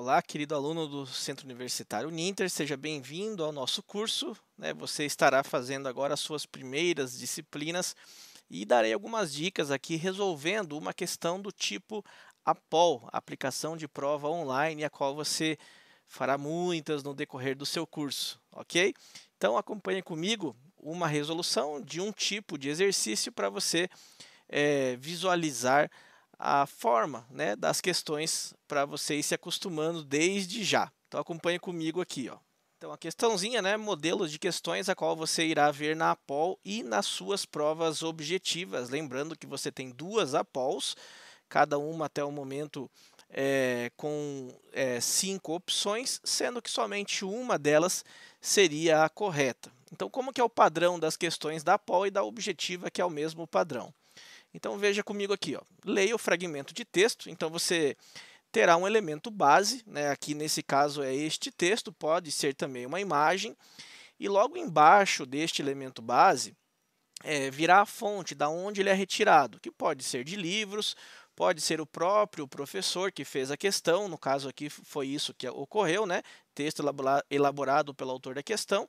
Olá, querido aluno do Centro Universitário Ninter, seja bem-vindo ao nosso curso. Né? Você estará fazendo agora as suas primeiras disciplinas e darei algumas dicas aqui resolvendo uma questão do tipo APOL, aplicação de prova online, a qual você fará muitas no decorrer do seu curso, ok? Então acompanhe comigo uma resolução de um tipo de exercício para você é, visualizar a forma né, das questões para vocês se acostumando desde já. Então acompanhe comigo aqui. Ó. Então a questãozinha, né, modelo de questões a qual você irá ver na APOL e nas suas provas objetivas. Lembrando que você tem duas APOLs, cada uma até o momento é, com é, cinco opções, sendo que somente uma delas seria a correta. Então, como que é o padrão das questões da APOL e da objetiva, que é o mesmo padrão? Então veja comigo aqui, ó. leia o fragmento de texto, então você terá um elemento base, né? aqui nesse caso é este texto, pode ser também uma imagem, e logo embaixo deste elemento base é, virá a fonte da onde ele é retirado, que pode ser de livros, pode ser o próprio professor que fez a questão, no caso aqui foi isso que ocorreu, né? Texto elaborado pelo autor da questão,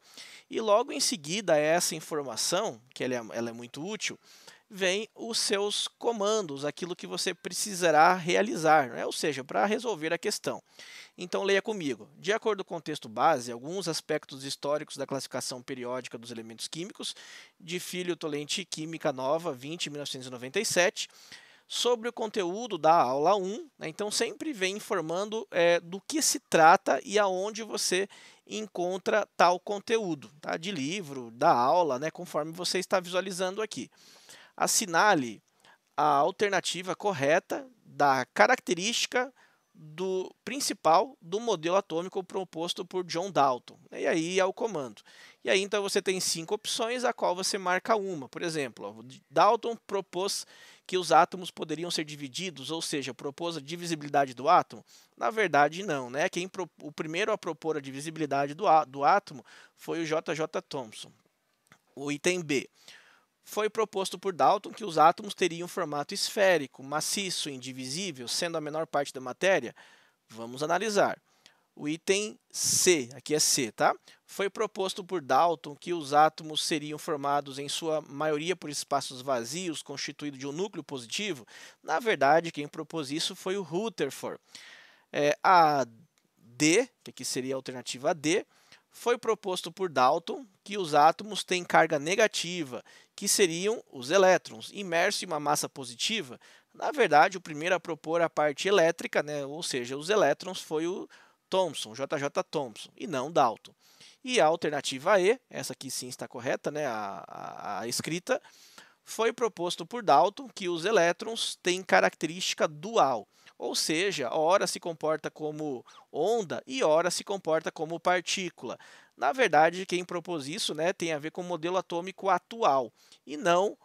e logo em seguida essa informação, que ela é, ela é muito útil, vem os seus comandos, aquilo que você precisará realizar, né? ou seja, para resolver a questão. Então leia comigo. De acordo com o texto base, alguns aspectos históricos da classificação periódica dos elementos químicos, de Filho Tolente Química Nova, 20, 1997, sobre o conteúdo da aula 1, né? então sempre vem informando é, do que se trata e aonde você encontra tal conteúdo, tá? de livro, da aula, né? conforme você está visualizando aqui assinale a alternativa correta da característica do principal do modelo atômico proposto por John Dalton. E aí é o comando. E aí então você tem cinco opções, a qual você marca uma. Por exemplo, Dalton propôs que os átomos poderiam ser divididos, ou seja, propôs a divisibilidade do átomo. Na verdade, não, né? Quem pro... o primeiro a propor a divisibilidade do, do átomo foi o JJ Thomson. O item B foi proposto por Dalton que os átomos teriam formato esférico, maciço, indivisível, sendo a menor parte da matéria? Vamos analisar. O item C, aqui é C, tá? Foi proposto por Dalton que os átomos seriam formados em sua maioria por espaços vazios, constituído de um núcleo positivo. Na verdade, quem propôs isso foi o Rutherford. É, a D, que aqui seria a alternativa D, foi proposto por Dalton que os átomos têm carga negativa, que seriam os elétrons, imersos em uma massa positiva. Na verdade, o primeiro a propor a parte elétrica, né, ou seja, os elétrons, foi o Thomson, JJ Thomson, e não Dalton. E a alternativa E, essa aqui sim está correta, né, a, a, a escrita, foi proposto por Dalton que os elétrons têm característica dual, ou seja, ora se comporta como onda e ora se comporta como partícula. Na verdade, quem propôs isso né, tem a ver com o modelo atômico atual e não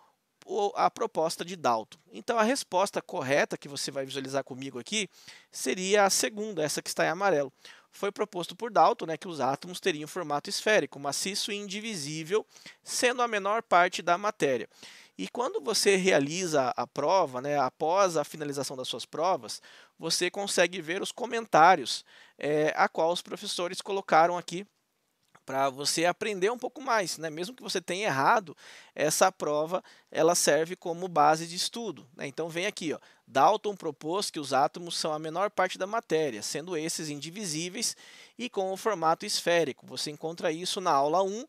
a proposta de Dalton. Então, a resposta correta que você vai visualizar comigo aqui seria a segunda, essa que está em amarelo foi proposto por Dalton né, que os átomos teriam formato esférico, maciço e indivisível, sendo a menor parte da matéria. E quando você realiza a prova, né, após a finalização das suas provas, você consegue ver os comentários é, a qual os professores colocaram aqui para você aprender um pouco mais, né? Mesmo que você tenha errado, essa prova ela serve como base de estudo, né? Então vem aqui, ó. Dalton propôs que os átomos são a menor parte da matéria, sendo esses indivisíveis e com o formato esférico. Você encontra isso na aula 1,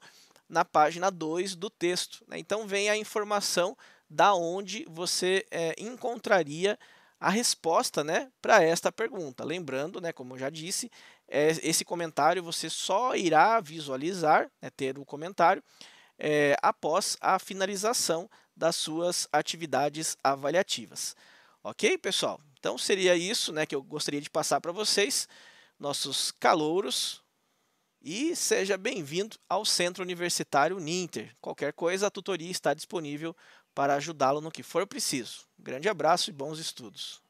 na página 2 do texto. Né? Então vem a informação da onde você é, encontraria a resposta, né, para esta pergunta. Lembrando, né, como eu já disse, é, esse comentário você só irá visualizar, né, ter o comentário, é, após a finalização das suas atividades avaliativas. Ok, pessoal? Então seria isso né, que eu gostaria de passar para vocês, nossos calouros. E seja bem-vindo ao Centro Universitário Ninter. Qualquer coisa, a tutoria está disponível para ajudá-lo no que for preciso. grande abraço e bons estudos.